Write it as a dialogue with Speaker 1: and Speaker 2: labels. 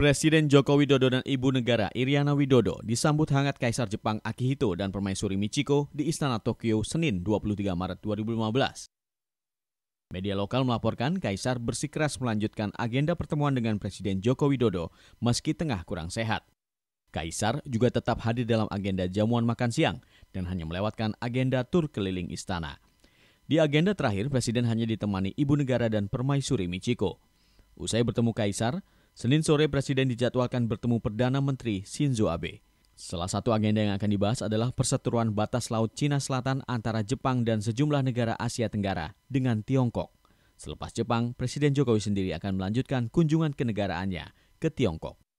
Speaker 1: Presiden Joko Widodo dan Ibu Negara Iriana Widodo disambut hangat Kaisar Jepang Akihito dan Permaisuri Michiko di Istana Tokyo Senin 23 Maret 2015. Media lokal melaporkan Kaisar bersikeras melanjutkan agenda pertemuan dengan Presiden Joko Widodo meski tengah kurang sehat. Kaisar juga tetap hadir dalam agenda jamuan makan siang dan hanya melewatkan agenda tur keliling istana. Di agenda terakhir, Presiden hanya ditemani Ibu Negara dan Permaisuri Michiko. Usai bertemu Kaisar, Senin sore Presiden dijadwalkan bertemu Perdana Menteri Shinzo Abe. Salah satu agenda yang akan dibahas adalah perseteruan batas laut Cina Selatan antara Jepang dan sejumlah negara Asia Tenggara dengan Tiongkok. Selepas Jepang, Presiden Jokowi sendiri akan melanjutkan kunjungan kenegaraannya ke Tiongkok.